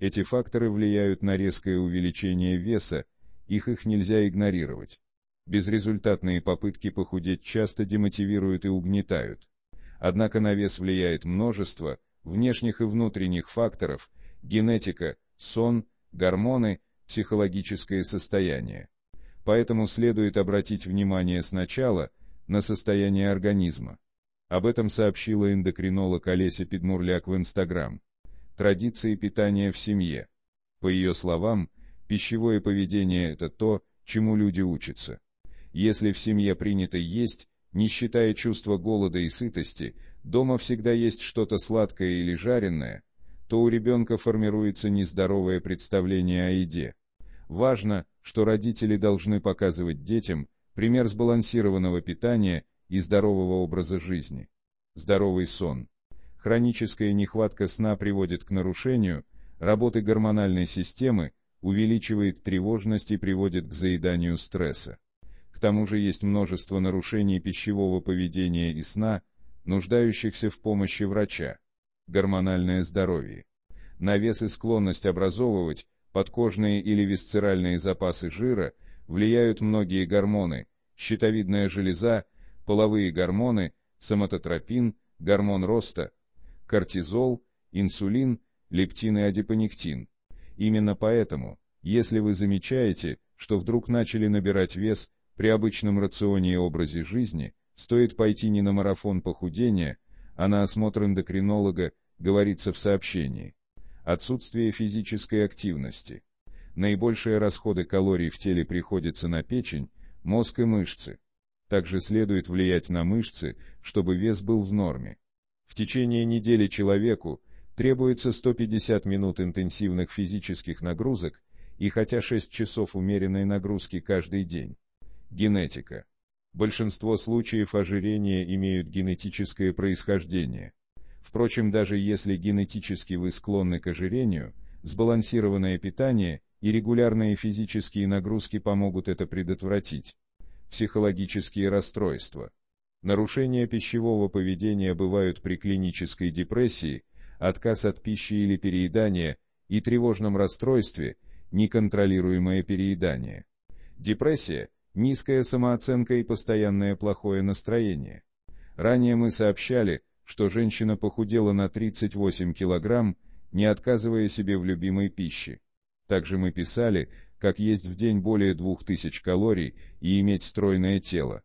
Эти факторы влияют на резкое увеличение веса, их их нельзя игнорировать. Безрезультатные попытки похудеть часто демотивируют и угнетают. Однако на вес влияет множество внешних и внутренних факторов, генетика, сон, гормоны, психологическое состояние. Поэтому следует обратить внимание сначала на состояние организма. Об этом сообщила эндокринолог Олеся Пидмурляк в Инстаграм традиции питания в семье. По ее словам, пищевое поведение – это то, чему люди учатся. Если в семье принято есть, не считая чувства голода и сытости, дома всегда есть что-то сладкое или жареное, то у ребенка формируется нездоровое представление о еде. Важно, что родители должны показывать детям пример сбалансированного питания и здорового образа жизни. Здоровый сон хроническая нехватка сна приводит к нарушению работы гормональной системы, увеличивает тревожность и приводит к заеданию стресса. К тому же есть множество нарушений пищевого поведения и сна, нуждающихся в помощи врача. Гормональное здоровье. Навес и склонность образовывать подкожные или висцеральные запасы жира влияют многие гормоны, щитовидная железа, половые гормоны, соматотропин, гормон роста, кортизол, инсулин, лептин и адипонектин. Именно поэтому, если вы замечаете, что вдруг начали набирать вес, при обычном рационе и образе жизни, стоит пойти не на марафон похудения, а на осмотр эндокринолога, говорится в сообщении. Отсутствие физической активности. Наибольшие расходы калорий в теле приходятся на печень, мозг и мышцы. Также следует влиять на мышцы, чтобы вес был в норме. В течение недели человеку требуется 150 минут интенсивных физических нагрузок и хотя 6 часов умеренной нагрузки каждый день. Генетика. Большинство случаев ожирения имеют генетическое происхождение. Впрочем, даже если генетически вы склонны к ожирению, сбалансированное питание и регулярные физические нагрузки помогут это предотвратить. Психологические расстройства. Нарушения пищевого поведения бывают при клинической депрессии, отказ от пищи или переедание и тревожном расстройстве, неконтролируемое переедание. Депрессия – низкая самооценка и постоянное плохое настроение. Ранее мы сообщали, что женщина похудела на 38 килограмм, не отказывая себе в любимой пище. Также мы писали, как есть в день более 2000 калорий и иметь стройное тело.